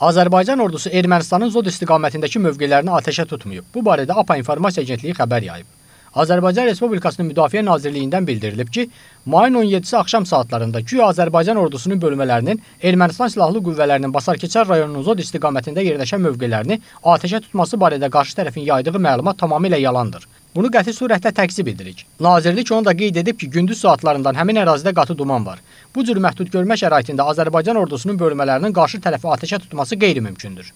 Azərbaycan ordusu Ermənistanın Zod istiqamətindəki mövqelərini atəşə tutmayıb. Bu barədə APA İnformasiya Agentliyi xəbər yayıb. Azərbaycan Respublikasının Müdafiə Nazirliyindən bildirilib ki, mayın 17-si axşam saatlarında güya Azərbaycan ordusunun bölmələrinin Ermənistan silahlı qüvvələrinin Basarkeçər rayonunun Zod istiqamətində yerləşən mövqelərini atəşə tutması barədə qarşı tərəfin yaydığı məlumat tamamilə yalandır. Bunu qəti surətdə təksib edirik. Nazirlik onu da qeyd edib ki, gündüz saatlarından həmin ərazidə qatı duman var. Bu cür məhdud görmə şəraitində Azərbaycan ordusunun bölmələrinin qarşı tərəfi atəşə tutması qeyri-mümkündür.